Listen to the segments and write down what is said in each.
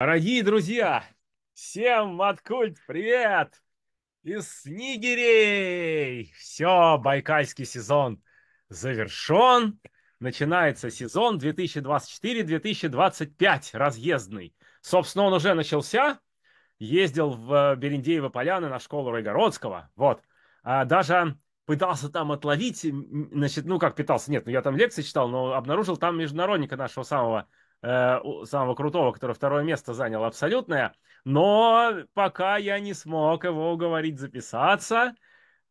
Дорогие друзья, всем Маткульт привет! Из Снигирей! Все, байкальский сезон завершен. Начинается сезон 2024-2025 разъездный. Собственно, он уже начался. Ездил в э, Берендеево поляны на школу Рогородского. Вот. А даже пытался там отловить, значит, ну как пытался, нет, ну я там лекции читал, но обнаружил там международника нашего самого Э, самого крутого, который второе место занял абсолютное. Но пока я не смог его уговорить записаться,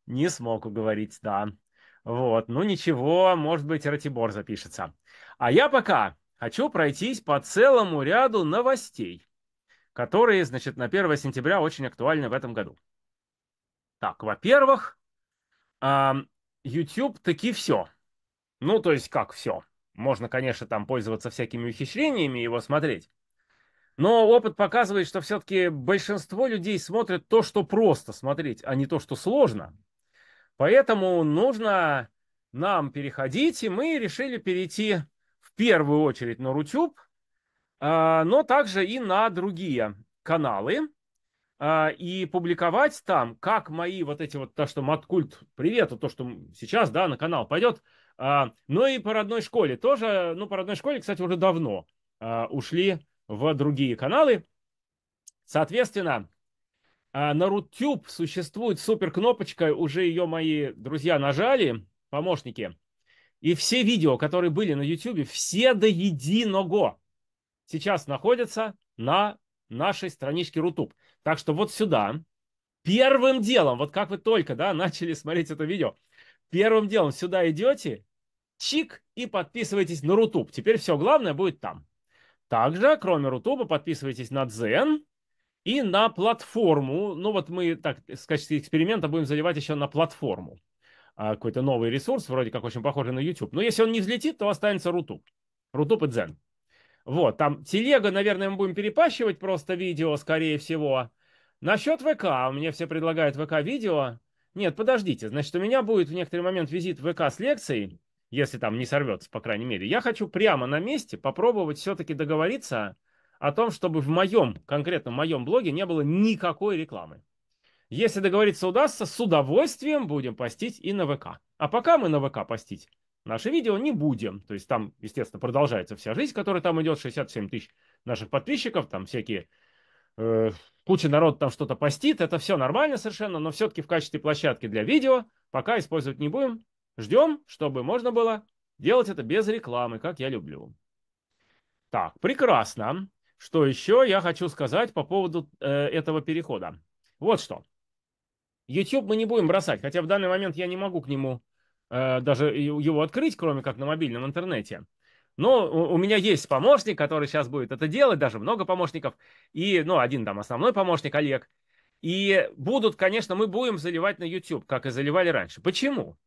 не смог уговорить, да. Вот, ну ничего, может быть, Ратибор запишется. А я пока хочу пройтись по целому ряду новостей, которые, значит, на 1 сентября очень актуальны в этом году. Так, во-первых, YouTube таки все. Ну, то есть как все? Можно, конечно, там пользоваться всякими ухищрениями его смотреть. Но опыт показывает, что все-таки большинство людей смотрят то, что просто смотреть, а не то, что сложно. Поэтому нужно нам переходить, и мы решили перейти в первую очередь на Рутюб, а, но также и на другие каналы а, и публиковать там, как мои вот эти вот, то, что Маткульт, привет, то, что сейчас, да, на канал пойдет, а, но ну и по родной школе тоже, ну, по родной школе, кстати, уже давно а, ушли в другие каналы. Соответственно, а, на RootTube существует супер кнопочка, уже ее мои друзья нажали, помощники. И все видео, которые были на YouTube, все до единого сейчас находятся на нашей страничке Рутуб. Так что вот сюда первым делом, вот как вы только да, начали смотреть это видео, Первым делом сюда идете, чик, и подписывайтесь на Рутуб. Теперь все главное будет там. Также, кроме Рутуба, подписывайтесь на Дзен и на платформу. Ну вот мы так с качестве эксперимента будем заливать еще на платформу. А, какой-то новый ресурс, вроде как очень похожий на YouTube. Но если он не взлетит, то останется Рутуб. Рутуб и Дзен. Вот, там телега, наверное, мы будем перепащивать просто видео, скорее всего. Насчет ВК, мне все предлагают ВК-видео. Нет, подождите, значит, у меня будет в некоторый момент визит в ВК с лекцией, если там не сорвется, по крайней мере. Я хочу прямо на месте попробовать все-таки договориться о том, чтобы в моем, конкретно в моем блоге не было никакой рекламы. Если договориться удастся, с удовольствием будем постить и на ВК. А пока мы на ВК постить наши видео не будем. То есть там, естественно, продолжается вся жизнь, которая там идет, 67 тысяч наших подписчиков, там всякие э, куча народ там что-то постит, это все нормально совершенно, но все-таки в качестве площадки для видео пока использовать не будем. Ждем, чтобы можно было делать это без рекламы, как я люблю. Так, прекрасно. Что еще я хочу сказать по поводу э, этого перехода? Вот что. YouTube мы не будем бросать, хотя в данный момент я не могу к нему э, даже его открыть, кроме как на мобильном интернете. Но ну, у, меня есть помощник, который сейчас будет это делать, даже много помощников. И, ну, один там основной помощник, Олег. И будут, конечно, мы будем заливать на YouTube, как и заливали раньше. Почему?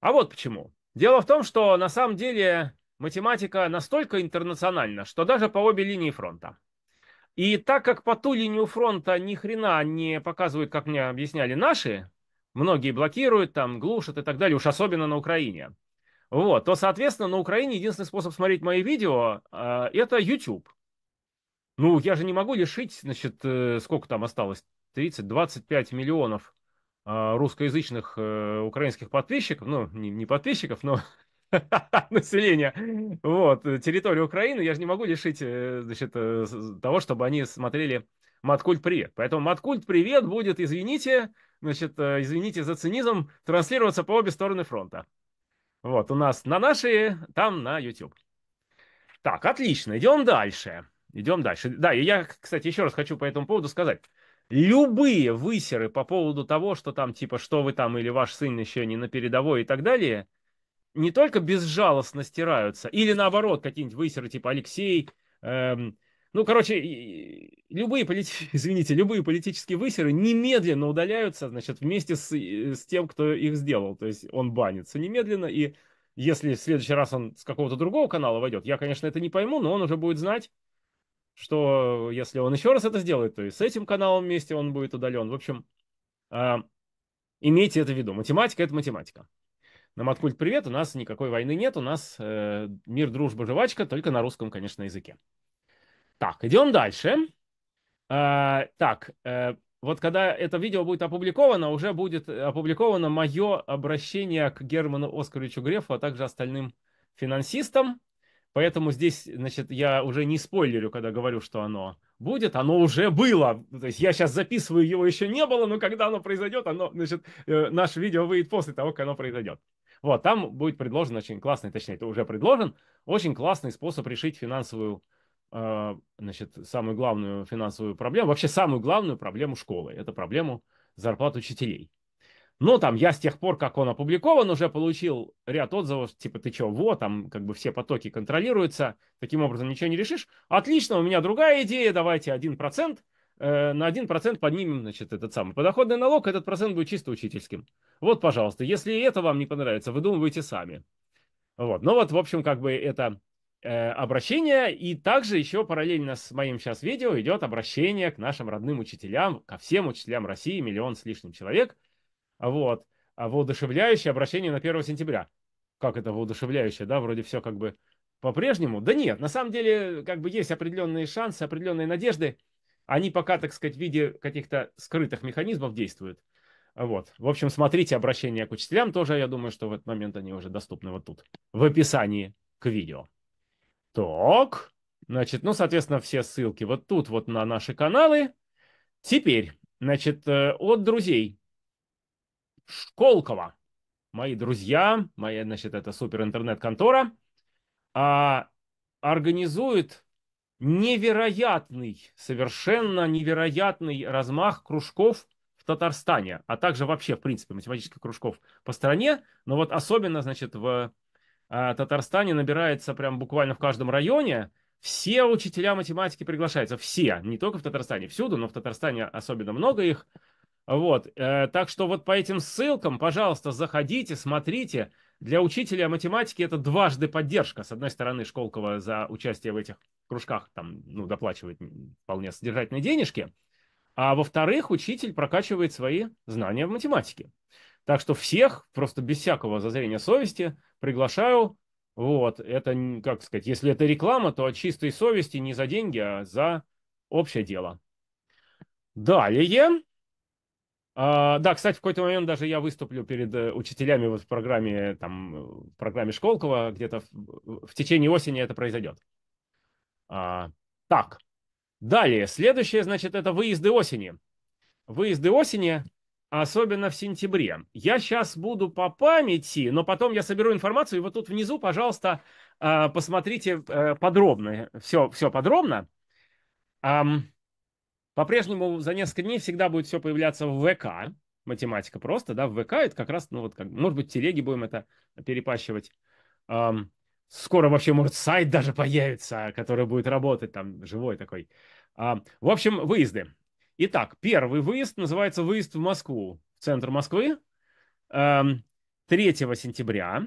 А вот почему. Дело в том, что на самом деле математика настолько интернациональна, что даже по обе линии фронта. И так как по ту линию фронта ни хрена не показывают, как мне объясняли наши, многие блокируют, там глушат и так далее, уж особенно на Украине, вот, то, соответственно, на Украине единственный способ смотреть мои видео а, это YouTube. Ну, я же не могу лишить, значит, э, сколько там осталось? 30-25 миллионов а, русскоязычных э, украинских подписчиков, ну, не, подписчиков, но населения, вот, э, территории Украины, я же не могу лишить, значит, того, чтобы они смотрели Маткульт привет. Поэтому Маткульт привет будет, извините, значит, извините за цинизм, транслироваться по обе стороны фронта. Вот, у нас на наши, там на YouTube. Так, отлично, идем дальше. Идем дальше. Да, и я, кстати, еще раз хочу по этому поводу сказать. Любые высеры по поводу того, что там, типа, что вы там, или ваш сын еще не на передовой и так далее, не только безжалостно стираются, или наоборот, какие-нибудь высеры, типа, Алексей, эм, ну, короче, любые, полит... извините, любые политические высеры немедленно удаляются, значит, вместе с, с тем, кто их сделал. То есть он банится немедленно, и если в следующий раз он с какого-то другого канала войдет, я, конечно, это не пойму, но он уже будет знать, что если он еще раз это сделает, то и с этим каналом вместе он будет удален. В общем, э, имейте это в виду. Математика — это математика. На Маткульт привет, у нас никакой войны нет, у нас э, мир, дружба, жвачка, только на русском, конечно, языке. Так, идем дальше. Э, так, э, вот когда это видео будет опубликовано, уже будет опубликовано мое обращение к Герману Оскаровичу Грефу, а также остальным финансистам. Поэтому здесь, значит, я уже не спойлерю, когда говорю, что оно будет, оно уже было. То есть я сейчас записываю, его еще не было, но когда оно произойдет, оно, значит, э, наше видео выйдет после того, как оно произойдет. Вот, там будет предложен очень классный, точнее, это уже предложен, очень классный способ решить финансовую а, значит, самую главную финансовую проблему, вообще самую главную проблему школы, это проблему зарплат учителей. Но там я с тех пор, как он опубликован, уже получил ряд отзывов, типа, ты чё, вот, там как бы все потоки контролируются, таким образом ничего не решишь. Отлично, у меня другая идея, давайте 1%, э, на 1% поднимем, значит, этот самый подоходный налог, этот процент будет чисто учительским. Вот, пожалуйста, если это вам не понравится, выдумывайте сами. Вот, ну вот, в общем, как бы это Э, обращение, и также еще параллельно с моим сейчас видео идет обращение к нашим родным учителям, ко всем учителям России, миллион с лишним человек, вот, а воодушевляющее обращение на 1 сентября. Как это воодушевляющее, да, вроде все как бы по-прежнему? Да нет, на самом деле как бы есть определенные шансы, определенные надежды, они пока, так сказать, в виде каких-то скрытых механизмов действуют. Вот. В общем, смотрите обращение к учителям тоже, я думаю, что в этот момент они уже доступны вот тут, в описании к видео. Так, значит, ну, соответственно, все ссылки вот тут вот на наши каналы. Теперь, значит, э, от друзей. Школкова. Мои друзья, моя, значит, это супер интернет-контора, а, организует невероятный, совершенно невероятный размах кружков в Татарстане, а также вообще, в принципе, математических кружков по стране, но вот особенно, значит, в а, Татарстане набирается прям буквально в каждом районе. Все учителя математики приглашаются, все, не только в Татарстане, всюду, но в Татарстане особенно много их. Вот, э, так что вот по этим ссылкам, пожалуйста, заходите, смотрите. Для учителя математики это дважды поддержка. С одной стороны, Школкова за участие в этих кружках там, ну, доплачивает вполне содержательные денежки. А во-вторых, учитель прокачивает свои знания в математике. Так что всех, просто без всякого зазрения совести, приглашаю. Вот, это, как сказать, если это реклама, то от чистой совести не за деньги, а за общее дело. Далее. А, да, кстати, в какой-то момент даже я выступлю перед э, учителями вот в программе, там, в программе Школкова, где-то в, в течение осени это произойдет. А, так, далее, следующее, значит, это выезды осени. Выезды осени особенно в сентябре. Я сейчас буду по памяти, но потом я соберу информацию, и вот тут внизу, пожалуйста, а, посмотрите э, подробно, все, все подробно. По-прежнему за несколько дней всегда будет все появляться в ВК, математика просто, да, в ВК это как раз, ну вот, как, может быть, телеги будем это перепащивать. Скоро вообще, может, сайт даже появится, который будет работать там, живой такой. В общем, выезды. Итак, первый выезд называется «Выезд в Москву», в центр Москвы, 3 эм, сентября.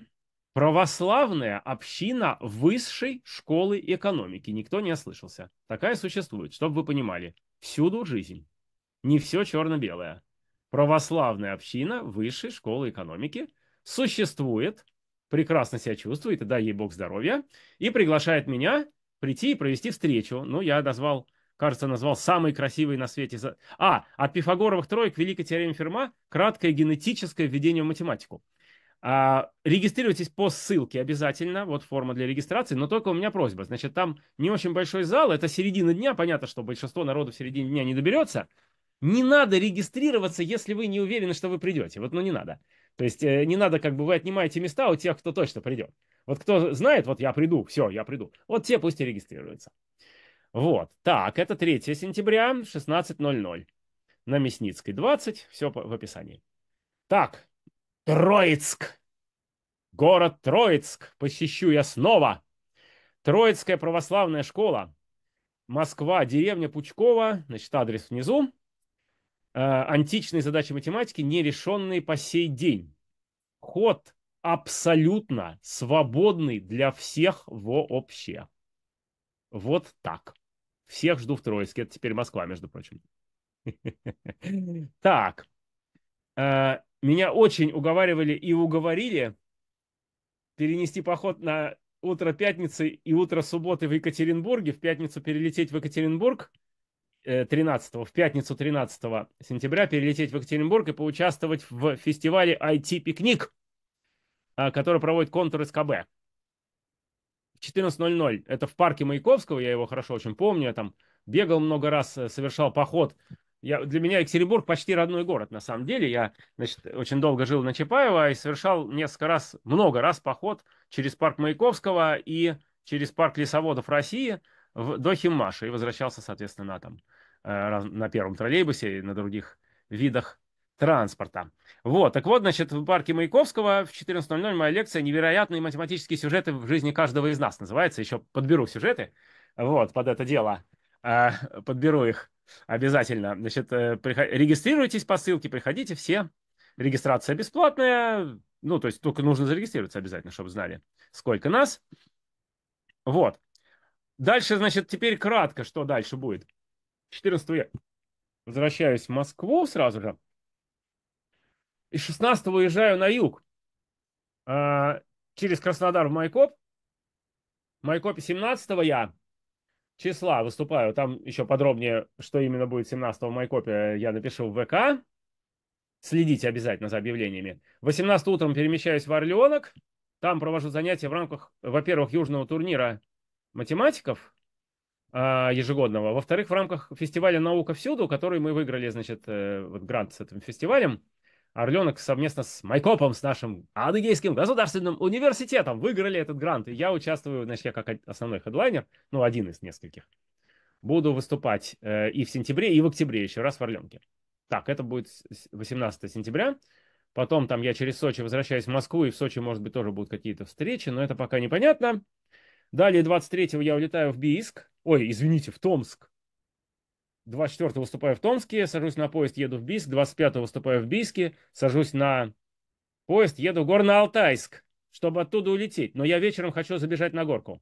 Православная община высшей школы экономики. Никто не ослышался. Такая существует, чтобы вы понимали. Всюду жизнь. Не все черно-белое. Православная община высшей школы экономики существует, прекрасно себя чувствует, и дай ей бог здоровья, и приглашает меня прийти и провести встречу. Ну, я назвал кажется, назвал самый красивый на свете. А, от пифагоровых троек великая теорема Ферма, краткое генетическое введение в математику. А, регистрируйтесь по ссылке обязательно, вот форма для регистрации, но только у меня просьба. Значит, там не очень большой зал, это середина дня, понятно, что большинство народу в середине дня не доберется. Не надо регистрироваться, если вы не уверены, что вы придете. Вот, ну, не надо. То есть э, не надо, как бы вы отнимаете места у тех, кто точно придет. Вот кто знает, вот я приду, все, я приду. Вот те пусть и регистрируются. Вот, так, это 3 сентября, 16.00. На Мясницкой 20, все в описании. Так, Троицк. Город Троицк посещу я снова. Троицкая православная школа. Москва, деревня Пучкова, значит, адрес внизу. Э, античные задачи математики, не решенные по сей день. Ход абсолютно свободный для всех вообще. Вот так. Всех жду в Троицке. Это теперь Москва, между прочим. Так. Э, меня очень уговаривали и уговорили перенести поход на утро пятницы и утро субботы в Екатеринбурге. В пятницу перелететь в Екатеринбург 13 э, в пятницу 13 сентября перелететь в Екатеринбург и поучаствовать в фестивале IT-пикник, э, который проводит контур СКБ. 14.00. Это в парке Маяковского, я его хорошо очень помню. Я там бегал много раз, э, совершал поход. Я, для меня Екатеринбург почти родной город, на самом деле. Я значит, очень долго жил на Чапаева и совершал несколько раз, много раз поход через парк Маяковского и через парк лесоводов России в, до Химмаша и возвращался, соответственно, на, там, э, на первом троллейбусе и на других видах транспорта. Вот, так вот, значит, в парке Маяковского в 14.00 моя лекция «Невероятные математические сюжеты в жизни каждого из нас» называется. Еще подберу сюжеты, вот, под это дело. А, подберу их обязательно. Значит, э, регистрируйтесь по ссылке, приходите все. Регистрация бесплатная. Ну, то есть только нужно зарегистрироваться обязательно, чтобы знали, сколько нас. Вот. Дальше, значит, теперь кратко, что дальше будет. 14 я возвращаюсь в Москву сразу же и 16 уезжаю на юг э, через Краснодар в Майкоп. В Майкопе 17 я числа выступаю. Там еще подробнее, что именно будет 17 в Майкопе, я напишу в ВК. Следите обязательно за объявлениями. 18 утром перемещаюсь в Орленок. Там провожу занятия в рамках, во-первых, южного турнира математиков а, ежегодного. Во-вторых, в рамках фестиваля «Наука всюду», который мы выиграли, значит, э, вот грант с этим фестивалем. Орленок совместно с Майкопом, с нашим Адыгейским государственным университетом выиграли этот грант. И я участвую, значит, я как основной хедлайнер, ну, один из нескольких. Буду выступать э, и в сентябре, и в октябре еще раз в Орленке. Так, это будет 18 сентября. Потом там я через Сочи возвращаюсь в Москву, и в Сочи, может быть, тоже будут какие-то встречи, но это пока непонятно. Далее 23-го я улетаю в Бийск, ой, извините, в Томск, 24 выступаю в Томске, сажусь на поезд, еду в Бийск, 25 выступаю в Бийске, сажусь на поезд, еду в Горно-Алтайск, чтобы оттуда улететь. Но я вечером хочу забежать на горку.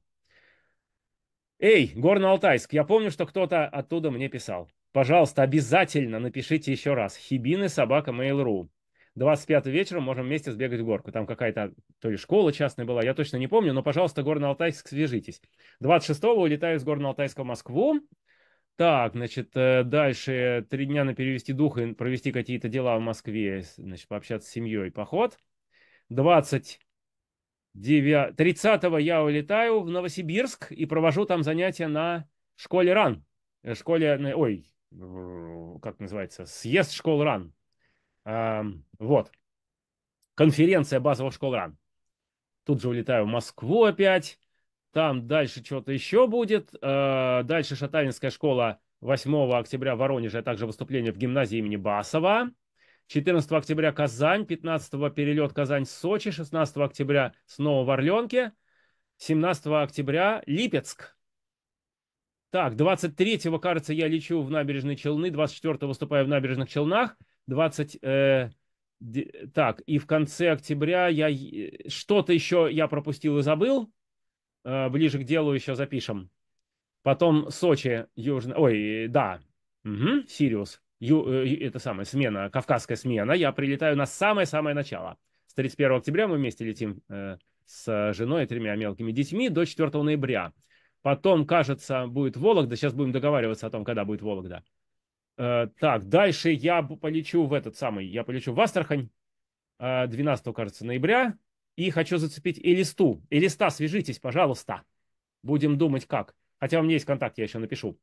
Эй, Горно-Алтайск, я помню, что кто-то оттуда мне писал. Пожалуйста, обязательно напишите еще раз. Хибины собака mail.ru. 25 вечером можем вместе сбегать в горку. Там какая-то то ли школа частная была, я точно не помню, но, пожалуйста, Горно-Алтайск, свяжитесь. 26-го улетаю из Горно-Алтайска в Москву, так, значит, э, дальше три дня на перевести дух и провести какие-то дела в Москве, значит, пообщаться с семьей. Поход. 29... 30 я улетаю в Новосибирск и провожу там занятия на школе РАН. Э, школе, ой, как называется, съезд школ РАН. Эм, вот. Конференция базовых школ РАН. Тут же улетаю в Москву опять. Там дальше что-то еще будет. Э, дальше Шатаринская школа 8 октября в Воронеже, а также выступление в гимназии имени Басова. 14 октября Казань, 15 перелет Казань-Сочи, 16 октября снова в Орленке, 17 октября Липецк. Так, 23-го, кажется, я лечу в набережной Челны, 24-го выступаю в набережных Челнах, 20... Э, так, и в конце октября я э, что-то еще я пропустил и забыл. Э, ближе к делу еще запишем. Потом Сочи, южный Ой, да, угу, Сириус. Ю, э, это самая смена, кавказская смена. Я прилетаю на самое-самое начало. С 31 октября мы вместе летим э, с женой и тремя мелкими детьми до 4 ноября. Потом, кажется, будет Вологда. Сейчас будем договариваться о том, когда будет Вологда. Э, так, дальше я полечу в этот самый... Я полечу в Астрахань 12, э, кажется, ноября. И хочу зацепить Элисту, Элиста, свяжитесь, пожалуйста. Будем думать как. Хотя у меня есть контакт, я еще напишу.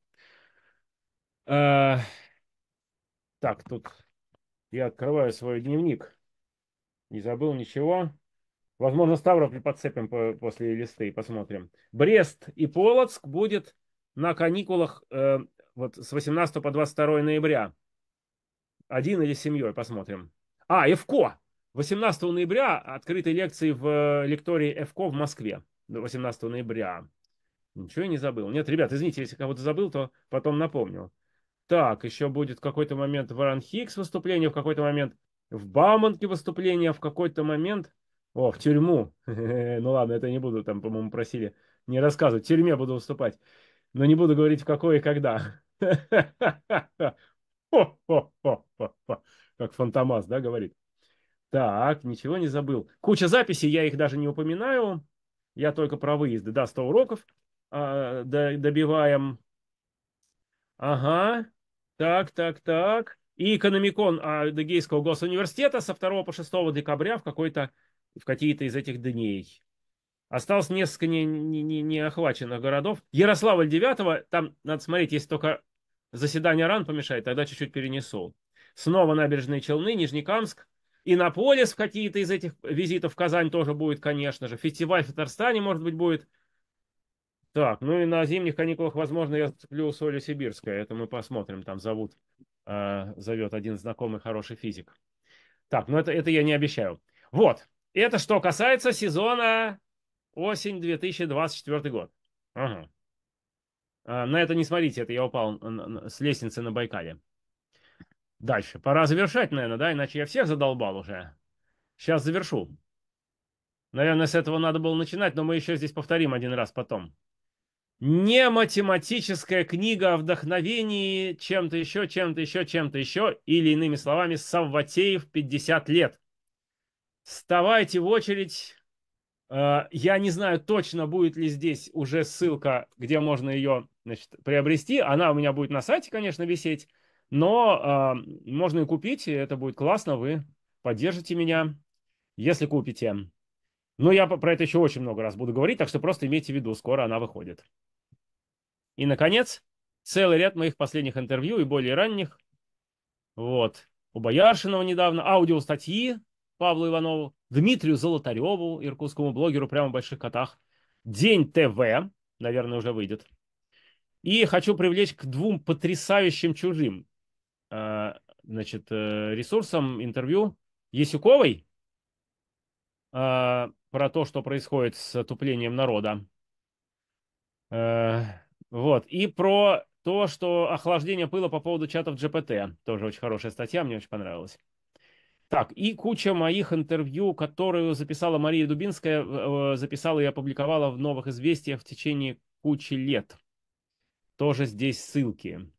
Э, так, тут я открываю свой дневник. Не забыл ничего. Возможно, Ставрополь подцепим по, после листы и посмотрим. Брест и Полоцк будет на каникулах э, вот с 18 по 22 ноября. Один или с семьей, посмотрим. А, Евко! 18 ноября открытые лекции в э, лектории ФКО в Москве. 18 ноября. Ничего я не забыл. Нет, ребят, извините, если кого-то забыл, то потом напомню. Так, еще будет в какой-то момент в Аранхикс выступление, в какой-то момент в Бауманке выступление, в какой-то момент... О, в тюрьму. ну ладно, это не буду, там, по-моему, просили не рассказывать. В тюрьме буду выступать. Но не буду говорить, в какой и когда. как Фантомас, да, говорит. Так, ничего не забыл. Куча записей, я их даже не упоминаю. Я только про выезды. Да, 100 уроков а, до, добиваем. Ага, так, так, так. И экономикон а, Дагейского госуниверситета со 2 по 6 декабря в, какой-то, в какие-то из этих дней. Осталось несколько не, не, не, не охваченных городов. Ярославль 9, там надо смотреть, если только заседание РАН помешает, тогда чуть-чуть перенесу. Снова набережные Челны, Нижнекамск, и на полис какие-то из этих визитов в Казань тоже будет, конечно же. Фестиваль в Татарстане, может быть, будет. Так, ну и на зимних каникулах, возможно, я зацеплю Соли Сибирская. Это мы посмотрим. Там зовут, э, зовет один знакомый хороший физик. Так, ну это, это я не обещаю. Вот. Это что касается сезона осень 2024 год. Ага. А, на это не смотрите, это я упал с лестницы на Байкале. Дальше. Пора завершать, наверное, да? Иначе я всех задолбал уже. Сейчас завершу. Наверное, с этого надо было начинать, но мы еще здесь повторим один раз потом. Не математическая книга о вдохновении чем-то еще, чем-то еще, чем-то еще, или иными словами, Савватеев 50 лет. Вставайте в очередь. Э, я не знаю точно, будет ли здесь уже ссылка, где можно ее значит, приобрести. Она у меня будет на сайте, конечно, висеть. Но э, можно и купить, и это будет классно, вы поддержите меня, если купите. Но я про это еще очень много раз буду говорить, так что просто имейте в виду, скоро она выходит. И, наконец, целый ряд моих последних интервью и более ранних. Вот. У Бояршинова недавно, аудио аудиостатьи Павлу Иванову, Дмитрию Золотареву, иркутскому блогеру прямо в «Больших котах», День ТВ, наверное, уже выйдет. И хочу привлечь к двум потрясающим чужим Э, значит, э, ресурсом интервью Есюковой э, про то, что происходит с отуплением народа. Вот. И про то, что охлаждение пыла по поводу чатов GPT. Тоже очень хорошая статья, мне очень понравилась. Так, и куча моих интервью, которую записала Мария Дубинская, записала и опубликовала в «Новых известиях» в течение кучи лет. Тоже здесь ссылки.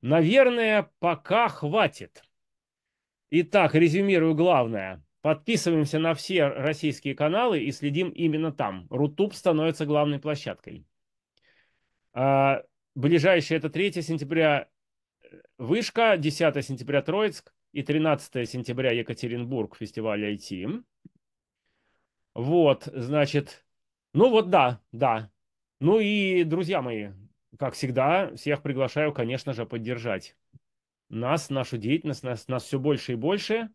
Наверное, пока хватит. Итак, резюмирую главное. Подписываемся на все российские каналы и следим именно там. Рутуб становится главной площадкой. А, ближайшее это 3 сентября э, Вышка, 10 сентября Троицк и 13 сентября Екатеринбург, фестиваль IT. Вот, значит, ну вот да, да. Ну и, друзья мои, как всегда, всех приглашаю, конечно же, поддержать нас, нашу деятельность, нас, нас все больше и больше.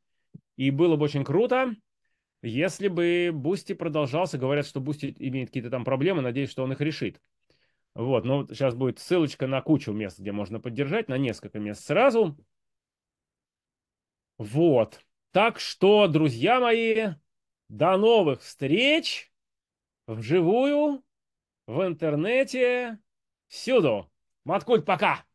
И было бы очень круто, если бы Бусти продолжался. Говорят, что Бусти имеет какие-то там проблемы, надеюсь, что он их решит. Вот, ну сейчас будет ссылочка на кучу мест, где можно поддержать, на несколько мест сразу. Вот. Так что, друзья мои, до новых встреч вживую, в интернете, всюду. Маткульт, пока!